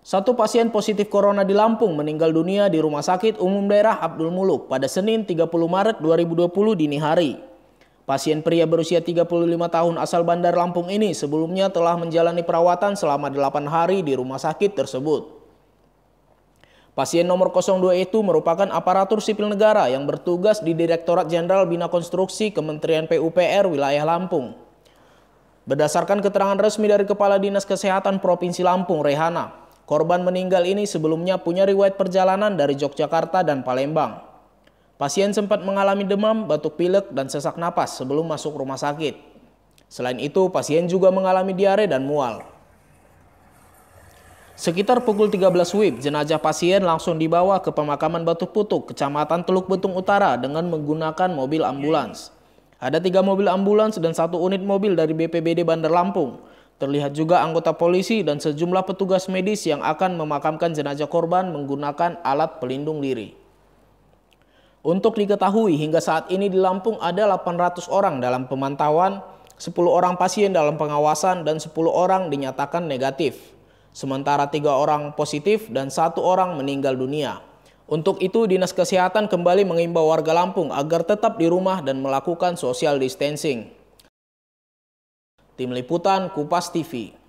Satu pasien positif corona di Lampung meninggal dunia di Rumah Sakit Umum Daerah Abdul Muluk pada Senin 30 Maret 2020 dini hari. Pasien pria berusia 35 tahun asal Bandar Lampung ini sebelumnya telah menjalani perawatan selama 8 hari di rumah sakit tersebut. Pasien nomor 02 itu merupakan aparatur sipil negara yang bertugas di Direktorat Jenderal Bina Konstruksi Kementerian PUPR wilayah Lampung. Berdasarkan keterangan resmi dari Kepala Dinas Kesehatan Provinsi Lampung, Rehana, Korban meninggal ini sebelumnya punya riwayat perjalanan dari Yogyakarta dan Palembang. Pasien sempat mengalami demam, batuk pilek, dan sesak napas sebelum masuk rumah sakit. Selain itu, pasien juga mengalami diare dan mual. Sekitar pukul 13 WIB, jenazah pasien langsung dibawa ke pemakaman Batu Putuk, Kecamatan Teluk Betung Utara dengan menggunakan mobil ambulans. Ada tiga mobil ambulans dan satu unit mobil dari BPBD Bandar Lampung Terlihat juga anggota polisi dan sejumlah petugas medis yang akan memakamkan jenazah korban menggunakan alat pelindung diri. Untuk diketahui hingga saat ini di Lampung ada 800 orang dalam pemantauan, 10 orang pasien dalam pengawasan dan 10 orang dinyatakan negatif. Sementara tiga orang positif dan satu orang meninggal dunia. Untuk itu, Dinas Kesehatan kembali mengimbau warga Lampung agar tetap di rumah dan melakukan social distancing. Tim Liputan Kupas TV